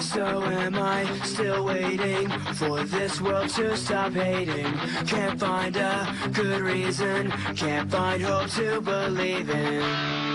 So am I still waiting for this world to stop hating? Can't find a good reason, can't find hope to believe in.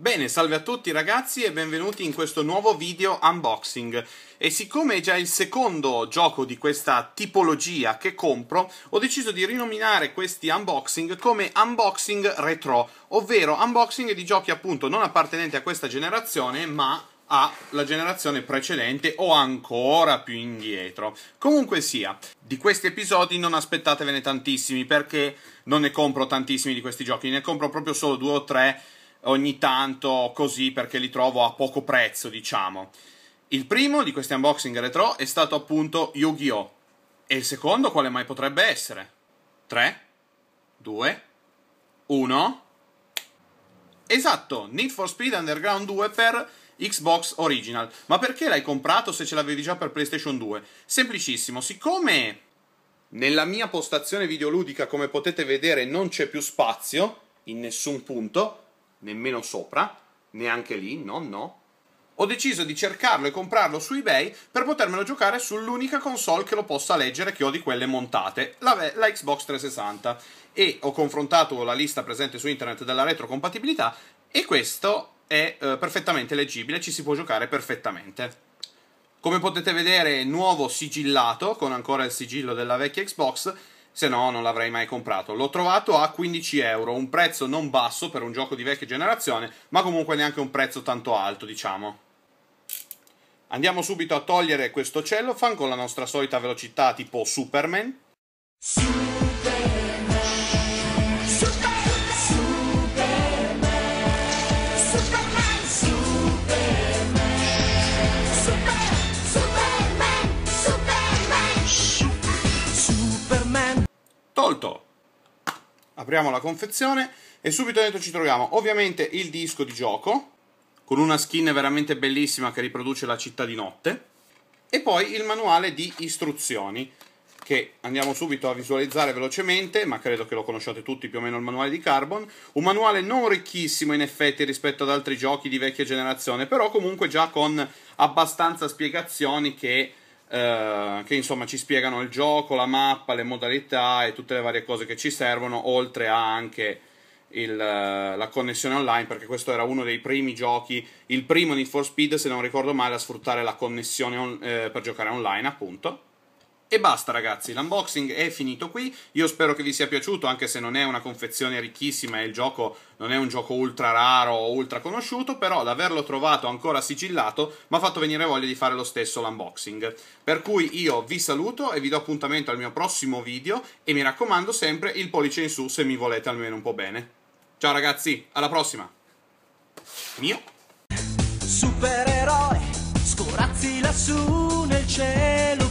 Bene, salve a tutti ragazzi e benvenuti in questo nuovo video unboxing. E siccome è già il secondo gioco di questa tipologia che compro, ho deciso di rinominare questi unboxing come unboxing retro, ovvero unboxing di giochi appunto non appartenenti a questa generazione, ma alla generazione precedente o ancora più indietro. Comunque sia, di questi episodi non aspettatevene tantissimi perché non ne compro tantissimi di questi giochi, ne compro proprio solo due o tre ogni tanto così perché li trovo a poco prezzo, diciamo. Il primo di questi unboxing retro è stato appunto Yu-Gi-Oh! E il secondo quale mai potrebbe essere? 3, 2, 1... Esatto, Need for Speed Underground 2 per Xbox Original. Ma perché l'hai comprato se ce l'avevi già per PlayStation 2? Semplicissimo, siccome nella mia postazione videoludica, come potete vedere, non c'è più spazio, in nessun punto, nemmeno sopra, neanche lì, no, no. Ho deciso di cercarlo e comprarlo su eBay per potermelo giocare sull'unica console che lo possa leggere che ho di quelle montate, la, la Xbox 360. E ho confrontato la lista presente su internet della retrocompatibilità e questo è eh, perfettamente leggibile, ci si può giocare perfettamente. Come potete vedere, nuovo sigillato, con ancora il sigillo della vecchia Xbox, se no non l'avrei mai comprato. L'ho trovato a 15 euro, un prezzo non basso per un gioco di vecchia generazione, ma comunque neanche un prezzo tanto alto, diciamo. Andiamo subito a togliere questo cellophane con la nostra solita velocità tipo Superman. Superman. molto. Apriamo la confezione e subito dentro ci troviamo ovviamente il disco di gioco, con una skin veramente bellissima che riproduce la città di notte, e poi il manuale di istruzioni, che andiamo subito a visualizzare velocemente, ma credo che lo conosciate tutti più o meno il manuale di Carbon, un manuale non ricchissimo in effetti rispetto ad altri giochi di vecchia generazione, però comunque già con abbastanza spiegazioni che eh, che insomma ci spiegano il gioco, la mappa, le modalità e tutte le varie cose che ci servono, oltre a anche il, eh, la connessione online, perché questo era uno dei primi giochi, il primo Need for Speed, se non ricordo male, a sfruttare la connessione on, eh, per giocare online, appunto. E basta ragazzi, l'unboxing è finito qui, io spero che vi sia piaciuto anche se non è una confezione ricchissima e il gioco non è un gioco ultra raro o ultra conosciuto, però l'averlo trovato ancora sigillato mi ha fatto venire voglia di fare lo stesso l'unboxing. Per cui io vi saluto e vi do appuntamento al mio prossimo video e mi raccomando sempre il pollice in su se mi volete almeno un po' bene. Ciao ragazzi, alla prossima! Mio! Supereroe, scorazzi lassù nel cielo